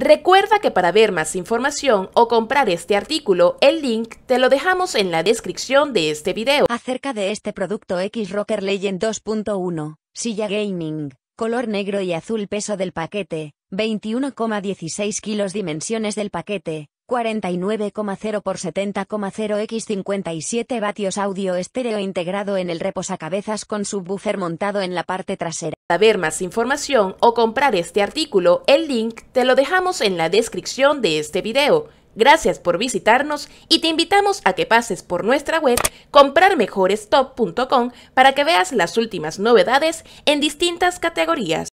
Recuerda que para ver más información o comprar este artículo, el link te lo dejamos en la descripción de este video. Acerca de este producto X Rocker Legend 2.1, silla gaming, color negro y azul peso del paquete, 21,16 kilos dimensiones del paquete, 49,0 por 70,0 x 57 vatios audio estéreo integrado en el reposacabezas con subwoofer montado en la parte trasera. Para ver más información o comprar este artículo, el link te lo dejamos en la descripción de este video. Gracias por visitarnos y te invitamos a que pases por nuestra web comprarmejorestop.com para que veas las últimas novedades en distintas categorías.